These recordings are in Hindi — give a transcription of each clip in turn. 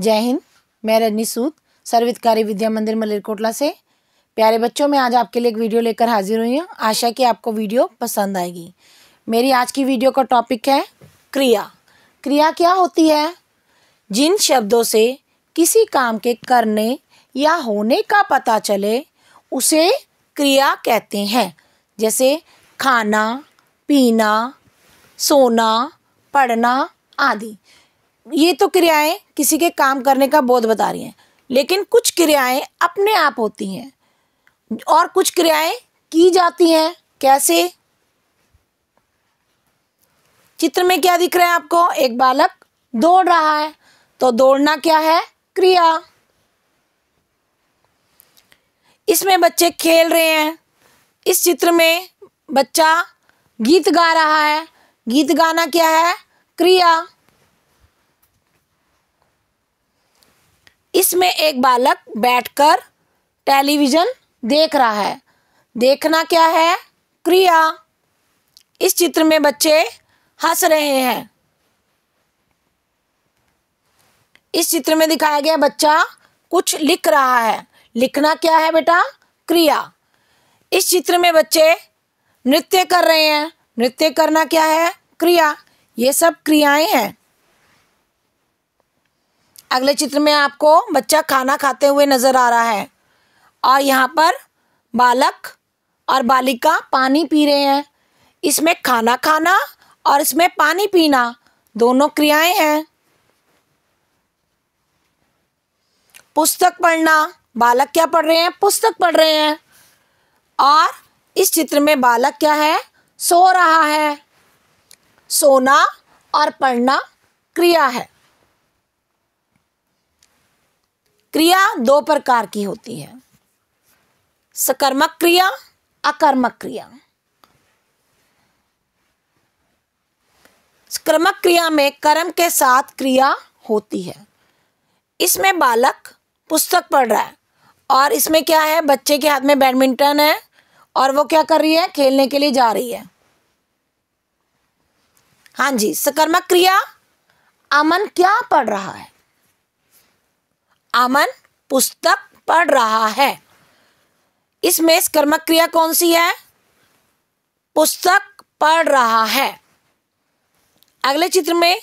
जय हिंद मैं रजनी सूद सर्वितकारी विद्या मंदिर मलेरकोटला से प्यारे बच्चों मैं आज आपके लिए एक वीडियो लेकर हाजिर हुई हूँ आशा कि आपको वीडियो पसंद आएगी मेरी आज की वीडियो का टॉपिक है क्रिया क्रिया क्या होती है जिन शब्दों से किसी काम के करने या होने का पता चले उसे क्रिया कहते हैं जैसे खाना पीना सोना पढ़ना आदि ये तो क्रियाएं किसी के काम करने का बोध बता रही हैं लेकिन कुछ क्रियाएं अपने आप होती हैं और कुछ क्रियाएं की जाती हैं कैसे चित्र में क्या दिख रहा है आपको एक बालक दौड़ रहा है तो दौड़ना क्या है क्रिया इसमें बच्चे खेल रहे हैं इस चित्र में बच्चा गीत गा रहा है गीत गाना क्या है क्रिया इसमें एक बालक बैठकर टेलीविज़न देख रहा है देखना क्या है क्रिया इस चित्र में बच्चे हंस रहे हैं इस चित्र में दिखाया गया बच्चा कुछ लिख रहा है लिखना क्या है बेटा क्रिया इस चित्र में बच्चे नृत्य कर रहे हैं नृत्य करना क्या है क्रिया ये सब क्रियाएं हैं अगले चित्र में आपको बच्चा खाना खाते हुए नज़र आ रहा है और यहाँ पर बालक और बालिका पानी पी रहे हैं इसमें खाना खाना और इसमें पानी पीना दोनों क्रियाएं हैं पुस्तक पढ़ना बालक क्या पढ़ रहे हैं पुस्तक पढ़ रहे हैं और इस चित्र में बालक क्या है सो रहा है सोना और पढ़ना क्रिया है क्रिया दो प्रकार की होती है सकर्मक क्रिया अकर्मक क्रिया सकर्मक क्रिया में कर्म के साथ क्रिया होती है इसमें बालक पुस्तक पढ़ रहा है और इसमें क्या है बच्चे के हाथ में बैडमिंटन है और वो क्या कर रही है खेलने के लिए जा रही है हाँ जी सकर्मक क्रिया अमन क्या पढ़ रहा है अमन पुस्तक पढ़ रहा है इसमें कर्मक क्रिया कौन सी है पुस्तक पढ़ रहा है अगले चित्र में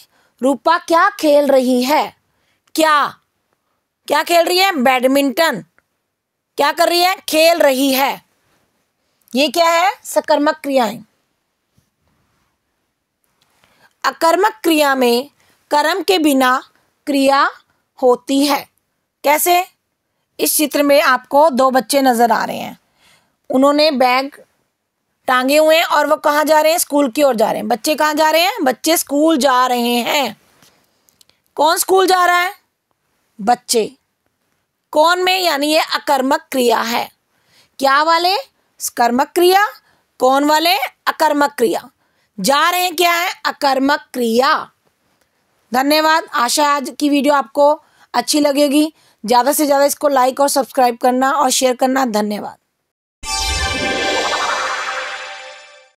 रूपा क्या खेल रही है क्या क्या खेल रही है बैडमिंटन क्या कर रही है खेल रही है ये क्या है सकर्मक क्रियाएं अकर्मक क्रिया में कर्म के बिना क्रिया होती है कैसे इस चित्र में आपको दो बच्चे नज़र आ रहे हैं उन्होंने बैग टांगे हुए हैं और वो कहाँ जा रहे हैं स्कूल की ओर जा रहे हैं बच्चे कहाँ जा रहे हैं बच्चे स्कूल जा रहे हैं कौन स्कूल जा रहा है बच्चे कौन में यानी ये अकर्मक क्रिया है क्या वाले कर्मक क्रिया कौन वाले अकर्मक क्रिया जा रहे हैं क्या है अकर्मक क्रिया धन्यवाद आशा आज की वीडियो आपको अच्छी लगेगी ज़्यादा से ज़्यादा इसको लाइक और सब्सक्राइब करना और शेयर करना धन्यवाद